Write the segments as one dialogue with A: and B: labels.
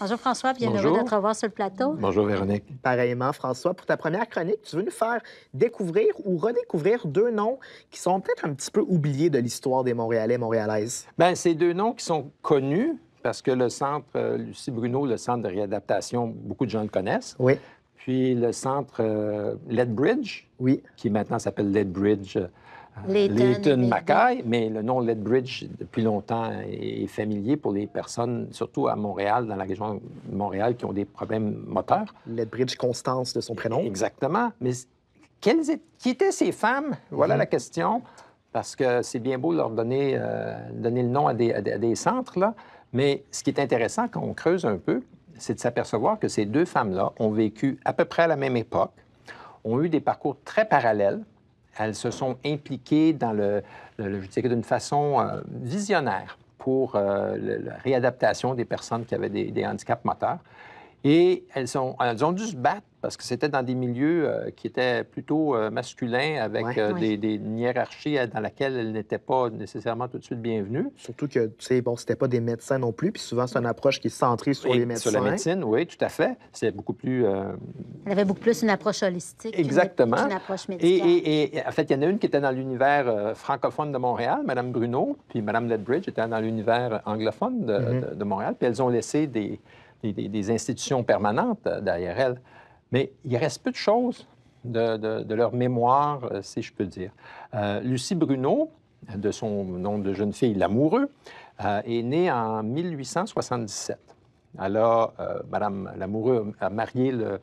A: Bonjour François, bienvenue de te revoir sur le plateau. Bonjour Véronique. Pareillement François, pour ta première chronique, tu veux nous faire découvrir ou redécouvrir deux noms qui sont peut-être un petit peu oubliés de l'histoire des Montréalais Montréalaises. Ben ces deux noms qui sont connus parce que le centre euh, Lucie Bruno, le centre de réadaptation, beaucoup de gens le connaissent. Oui. Puis le centre euh, Leadbridge, oui. qui maintenant s'appelle Leadbridge, Leighton Mackay, mais le nom Lethbridge, depuis longtemps, est familier pour les personnes, surtout à Montréal, dans la région de Montréal, qui ont des problèmes moteurs. Lethbridge Constance, de son prénom. Exactement. Mais qui étaient ces femmes? Voilà mm-hmm. la question. Parce que c'est bien beau leur euh, donner, le nom à des, des centres, là. Mais ce qui est intéressant quand on creuse un peu, c'est de s'apercevoir que ces deux femmes-là ont vécu à peu près à la même époque, ont eu des parcours très parallèles. Elles se sont impliquées dans le, d'une façon euh, visionnaire pour euh, la réadaptation des personnes qui avaient des handicaps moteurs. Et elles, sont, elles ont dû se battre parce que c'était dans des milieux euh, qui étaient plutôt euh, masculins, avec euh, des, hiérarchies dans laquelle elles n'étaient pas nécessairement tout de suite bienvenues. Surtout que, tu sais, bon, c'était pas des médecins non plus, puis souvent, c'est une approche qui est centrée sur les médecins. Sur la médecine, oui, tout à fait. C'est beaucoup plus... Elle avait beaucoup plus une approche holistique. Exactement. Une, approche médicale. Et, en fait, il y en a une qui était dans l'univers francophone de Montréal, Mme Bruno, puis Mme Ledbridge était dans l'univers anglophone mm-hmm. de Montréal, puis elles ont laissé des des, institutions permanentes euh, derrière elles. Mais il reste peu de choses de, leur mémoire, euh, si je peux dire. Euh, Lucie Bruno, de son nom de jeune fille, Lamoureux, est née en 1877. Alors, Madame Lamoureux a marié le,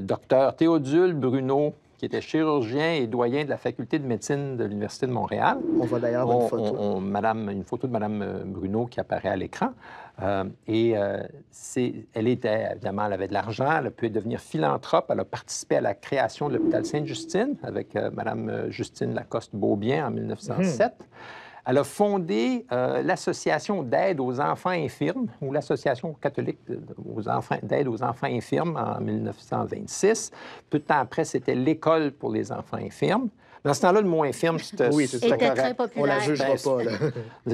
A: docteur Théodule Bruno qui était chirurgien et doyen de la faculté de médecine de l'Université de Montréal. On voit d'ailleurs une photo. madame, une photo de Madame euh, Bruno qui apparaît à l'écran. Euh, et euh, c'est, elle était, évidemment, elle avait de l'argent, elle a pu devenir philanthrope, elle a participé à la création de l'hôpital Sainte-Justine avec Mme Madame Justine Lacoste-Beaubien en 1907. Elle a fondé euh, l'Association d'aide aux enfants infirmes, ou l'Association catholique d'aide aux enfants infirmes en 1926. Peu de temps après, c'était l'École pour les enfants infirmes. Dans ce temps-là, le mot infirme, c'était oui, très populaire. On la jugera ben,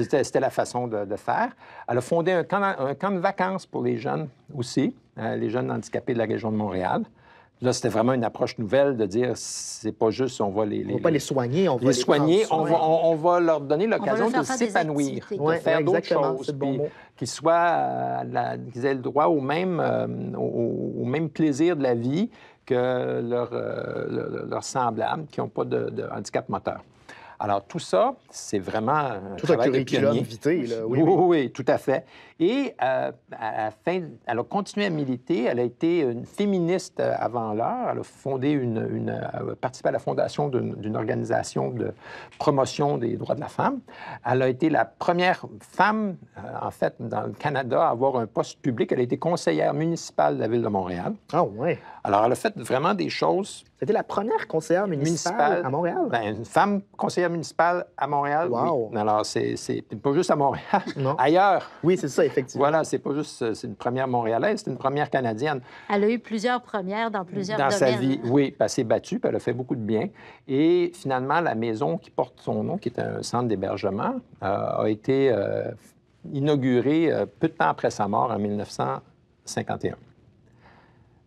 A: pas. C'était la façon de, faire. Elle a fondé un camp, de vacances pour les jeunes aussi, euh, les jeunes handicapés de la région de Montréal. Là, c'était vraiment une approche nouvelle de dire c'est pas juste, on va les. les soigner, on va les, soigner, on va, leur donner l'occasion de s'épanouir, de faire d'autres choses, euh, qu'ils aient le droit au même, euh, au, même plaisir de la vie que leurs euh, semblables qui n'ont pas de handicap moteur. Alors, tout ça, c'est vraiment un tout travail de pionnier. Oui, oui, tout à fait. Et euh, elle a continué à militer. Elle a été une féministe avant l'heure. Elle a fondé une, euh, participé à la fondation d'une organisation de promotion des droits de la femme. Elle a été la première femme, euh, en fait, dans le Canada, à avoir un poste public. Elle a été conseillère municipale de la ville de Montréal. Ah oui. Alors, elle a fait vraiment des choses c'était la première conseillère municipale, à Montréal. Ben, une femme conseillère municipale à Montréal. Wow. Alors, c'est pas juste à Montréal, ailleurs. Oui, c'est ça, effectivement. Voilà, c'est pas juste. C'est une première montréalaise, c'est une première canadienne. Elle a eu plusieurs premières dans plusieurs dans domaines. Dans sa vie, oui. elle s'est battue, elle a fait beaucoup de bien. Et finalement, la maison qui porte son nom, qui est un centre d'hébergement, euh, a été euh, inaugurée euh, peu de temps après sa mort, en 1951.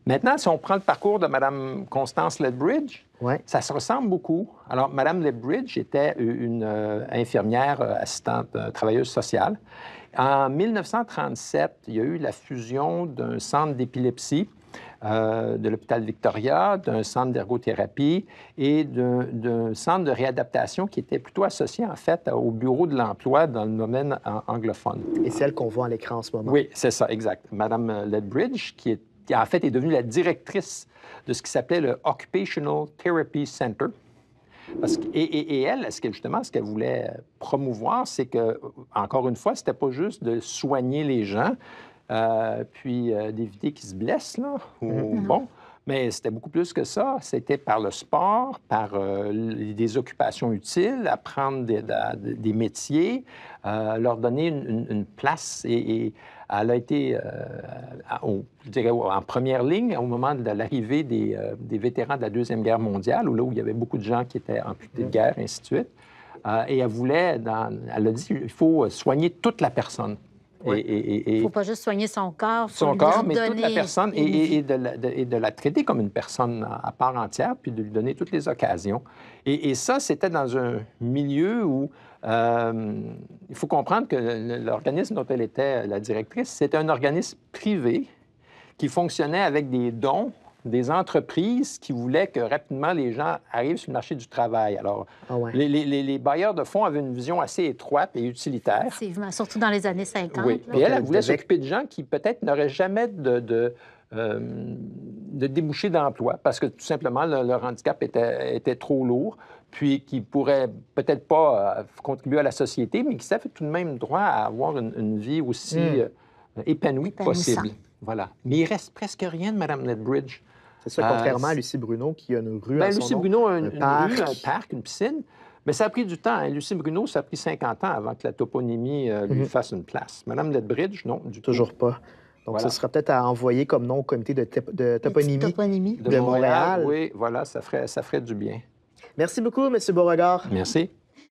A: Maintenant, si on prend le parcours de Mme Constance Ledbridge, ça se ressemble beaucoup. Alors, Mme Ledbridge était euh, une euh, infirmière, euh, assistante, travailleuse sociale. En 1937, il y a eu la fusion d'un centre d'épilepsie de l'hôpital Victoria, d'un centre d'ergothérapie et d'un centre de réadaptation qui était plutôt associé, en fait, au bureau de l'emploi dans le domaine anglophone. Et celle qu'on voit à l'écran en ce moment. Oui, c'est ça, exact. Madame Ledbridge, qui est qui en fait est devenue la directrice de ce qui s'appelait le Occupational Therapy Center. et, elle, justement, ce qu'elle voulait promouvoir, c'est que, encore une fois, c'était pas juste de soigner les gens, euh, puis euh, d'éviter qu'ils se blessent, là, ou, mm-hmm. bon, mais c'était beaucoup plus que ça. C'était par le sport, par euh, des occupations utiles, apprendre des, métiers, euh, leur donner une, place. Et, elle a été euh, je dirais, en première ligne au moment de l'arrivée des, vétérans de la Deuxième Guerre mondiale, où là où il y avait beaucoup de gens qui étaient amputés de guerre, et ainsi de suite. et elle voulait, elle a dit, il faut soigner toute la personne. Il Et, faut pas juste soigner son corps, son corps, mais toute la personne et, de, la, traiter comme une personne à part entière, puis de lui donner toutes les occasions. Et, ça, c'était dans un milieu où euh, il faut comprendre que l'organisme dont elle était la directrice, c'était un organisme privé qui fonctionnait avec des dons des entreprises qui voulaient que rapidement les gens arrivent sur le marché du travail. Alors, ah les, bailleurs de fonds avaient une vision assez étroite et utilitaire. Effectivement, surtout dans les années 50. Oui, et elle, voulait s'occuper de gens qui peut-être n'auraient jamais de, de euh, débouchés d'emploi parce que tout simplement leur handicap était, trop lourd, puis qui pourraient peut-être pas euh, contribuer à la société, mais qui savent tout de même droit à avoir une, vie aussi hmm. euh, épanouie que possible. Voilà. Mais il reste presque rien de Mme Netbridge. C'est ça, ah, contrairement à Lucie Bruno, qui a une rue ben, à son Lucie Bruno a une, parc. rue, un parc, une piscine. Mais ça a pris du temps. Hein. Lucie Bruno, ça a pris 50 ans avant que la toponymie euh, lui mhm. fasse une place. Madame Ledbridge, non, du Toujours pas. Donc, ça ce sera peut-être à envoyer comme nom au comité de, toponymie, de, Montréal. Oui, voilà, ça ferait, ça ferait du bien. Merci beaucoup, M. Beauregard. Merci.